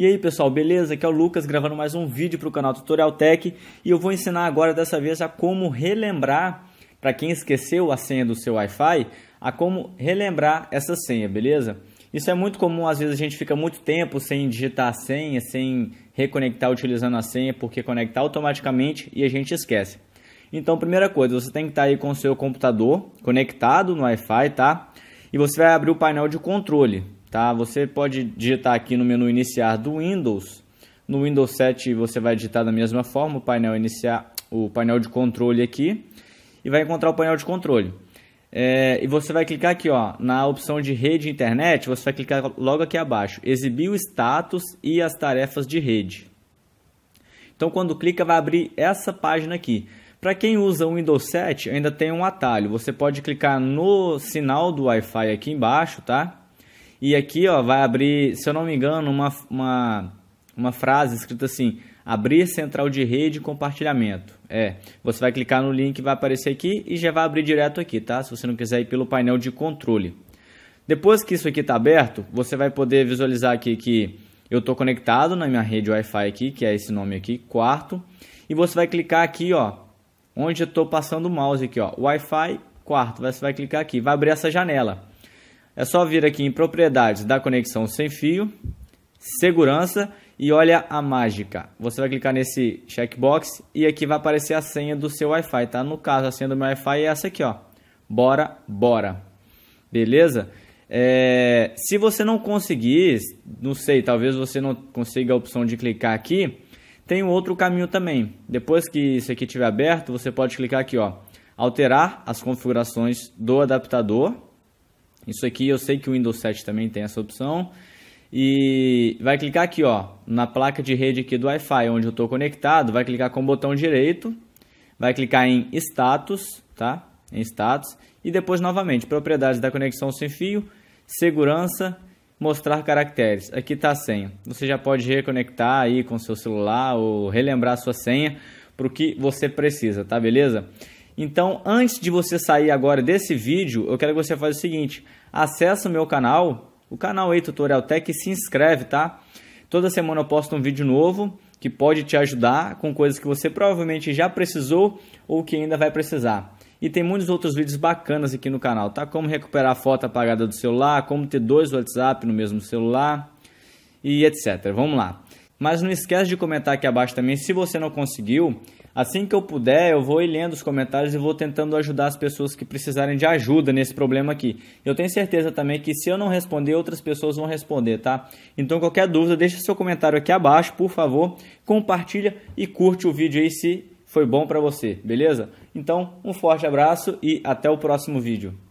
E aí pessoal, beleza? Aqui é o Lucas gravando mais um vídeo para o canal Tutorial Tech e eu vou ensinar agora dessa vez a como relembrar, para quem esqueceu a senha do seu Wi-Fi, a como relembrar essa senha, beleza? Isso é muito comum, às vezes a gente fica muito tempo sem digitar a senha, sem reconectar utilizando a senha, porque conectar automaticamente e a gente esquece. Então, primeira coisa, você tem que estar tá aí com o seu computador conectado no Wi-Fi, tá? E você vai abrir o painel de controle. Tá? Você pode digitar aqui no menu iniciar do Windows. No Windows 7 você vai digitar da mesma forma o painel iniciar, o painel de controle aqui e vai encontrar o painel de controle. É, e você vai clicar aqui ó, na opção de rede internet, você vai clicar logo aqui abaixo, exibir o status e as tarefas de rede. Então quando clica vai abrir essa página aqui. Para quem usa o Windows 7 ainda tem um atalho, você pode clicar no sinal do Wi-Fi aqui embaixo, tá? E aqui, ó, vai abrir, se eu não me engano, uma, uma, uma frase escrita assim: abrir central de rede e compartilhamento. É, você vai clicar no link vai aparecer aqui e já vai abrir direto aqui, tá? Se você não quiser ir pelo painel de controle. Depois que isso aqui está aberto, você vai poder visualizar aqui que eu estou conectado na minha rede Wi-Fi aqui, que é esse nome aqui, quarto. E você vai clicar aqui, ó, onde eu estou passando o mouse aqui, ó, Wi-Fi quarto. Você vai clicar aqui, vai abrir essa janela. É só vir aqui em propriedades da conexão sem fio, segurança e olha a mágica. Você vai clicar nesse checkbox e aqui vai aparecer a senha do seu Wi-Fi, tá? No caso, a senha do meu Wi-Fi é essa aqui, ó. Bora, bora. Beleza? É... se você não conseguir, não sei, talvez você não consiga a opção de clicar aqui, tem um outro caminho também. Depois que isso aqui estiver aberto, você pode clicar aqui, ó. Alterar as configurações do adaptador isso aqui eu sei que o Windows 7 também tem essa opção. E vai clicar aqui, ó, na placa de rede aqui do Wi-Fi, onde eu estou conectado, vai clicar com o botão direito, vai clicar em status, tá? Em status e depois novamente propriedades da conexão sem fio, segurança, mostrar caracteres. Aqui está a senha. Você já pode reconectar aí com seu celular ou relembrar sua senha para o que você precisa, tá beleza? Então, antes de você sair agora desse vídeo, eu quero que você faça o seguinte, acessa o meu canal, o canal aí Tutorial Tech e se inscreve, tá? Toda semana eu posto um vídeo novo que pode te ajudar com coisas que você provavelmente já precisou ou que ainda vai precisar. E tem muitos outros vídeos bacanas aqui no canal, tá? Como recuperar a foto apagada do celular, como ter dois WhatsApp no mesmo celular e etc. Vamos lá. Mas não esquece de comentar aqui abaixo também se você não conseguiu. Assim que eu puder, eu vou lendo os comentários e vou tentando ajudar as pessoas que precisarem de ajuda nesse problema aqui. Eu tenho certeza também que se eu não responder, outras pessoas vão responder, tá? Então, qualquer dúvida, deixa seu comentário aqui abaixo, por favor. Compartilha e curte o vídeo aí se foi bom para você, beleza? Então, um forte abraço e até o próximo vídeo.